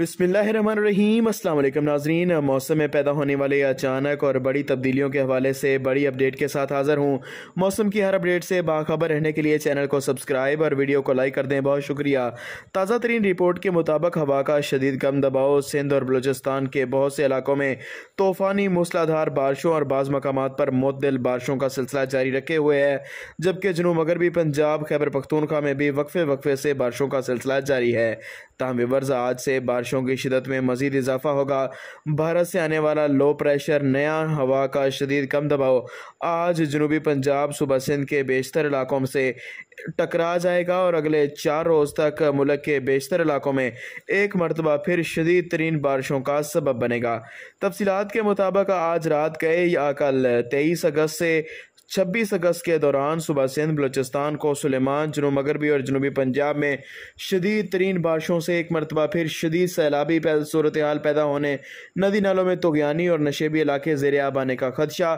बिसमीम अल्लाम नाजरीन मौसम में पैदा होने वाले अचानक और बड़ी तब्दीलियों के हवाले से बड़ी अपडेट के साथ हाज़िर हूँ मौसम की हर अपडेट से बाखबर रहने के लिए चैनल को सब्सक्राइब और वीडियो को लाइक कर दें बहुत शुक्रिया ताज़ा तरीन रिपोर्ट के मुताबिक हवा का शदीद कम दबाव सिंध और बलूचिस्तान के बहुत से इलाकों में तूफ़ानी मूसलाधार बारिशों और बाज़ मकाम पर मतदल बारिशों का सिलसिला जारी रखे हुए है जबकि जनूब मगरबी पंजाब खैबर पख्तूनखा में भी वक्फे वक्फे से बारिशों का सिलसिला जारी है तहम वर्ज आज से बारिश बारिशों की शिदत में मजीद इजाफा होगा भारत से आने वाला लो प्रेशर नया हवा का शदीद कम दबाव आज जनूबी पंजाब सुबह सिंध के बेशतर इलाकों से टकरा जाएगा और अगले चार रोज़ तक मुल्क के बेशतर इलाकों में एक मरतबा फिर शदीद तरीन बारिशों का सबब बनेगा तफसीत के मुताबिक आज रात गए या कल तेईस अगस्त से छब्बीस अगस्त के दौरान सुबह सिंध बलोचिस्तान को सुलेमान जनूब मगरबी और जनूबी पंजाब में शदीद तरीन बारिशों से एक मरतबा फिर शदीद सैलाबी सूरत हाल पैदा होने नदी नालों में तोगानी और नशेबी इलाके जेर आब आने का खदशा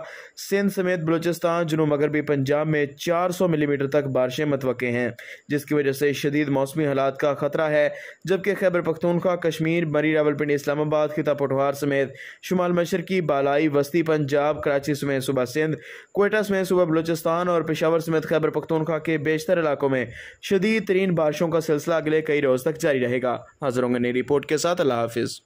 सिंध समेत बलोचिस्तान जनूब मगरबी पंजाब में चार सौ मिलीमीटर तक बारिशें मतव हैं जिसकी वजह से शदीद मौसमी हालात का खतरा है जबकि खैबर पख्तूनखा कश्मीर मरी रावलपिंडी इस्लामाबाद खिता पटवार समेत शुमाल मशरकी बालाई वस्ती पंजाब कराची समेत सुबह सिंध कोयटा समेत हैं सुबह बलोचिस्तान और पेशावर समेत खैबर पख्तनखा के बेशतर इलाकों में शदीद तरीन बारिशों का सिलसिला अगले कई रोज़ तक जारी रहेगा हाजिर होंगे नई रिपोर्ट के साथ अल्लाह हाफिज़